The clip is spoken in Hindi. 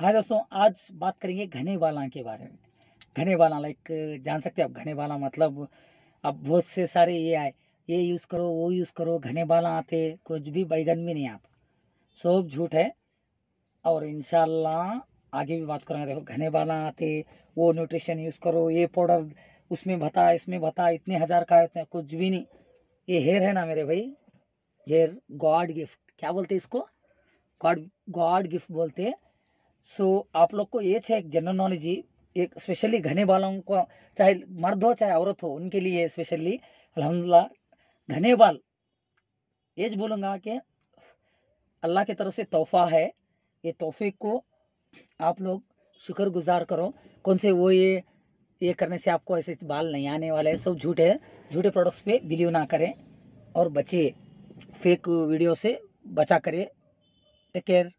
हाँ दोस्तों आज बात करेंगे घने वाला के बारे में घने वाला लाइक जान सकते हो आप घने वाला मतलब अब बहुत से सारे ये आए ये यूज़ करो वो यूज़ करो घने वाला आते कुछ भी बैगन भी नहीं आता सब झूठ है और इन आगे भी बात करेंगे देखो घने वाला आते वो न्यूट्रिशन यूज़ करो ये पाउडर उसमें भता इसमें भता इतने हज़ार का है कुछ भी नहीं ये हेयर है ना मेरे भाई हेयर गॉड गिफ्ट क्या बोलते इसको गॉड गॉड गिफ्ट बोलते हैं सो आप लोग को ये है एक जनरल नॉलेज ही एक स्पेशली घने बालों को चाहे मर्द हो चाहे औरत हो उनके लिए स्पेशली अलहमदिल्ला घने बाल ये बोलूँगा कि अल्लाह की तरफ से तोहफा है ये तोहफे को आप लोग शुक्रगुजार करो कौन से वो ये ये करने से आपको ऐसे बाल नहीं आने वाले हैं सब झूठे झूठे प्रोडक्ट्स पे बिलीव ना करें और बचिए फेक वीडियो से बचा करिए टेक केयर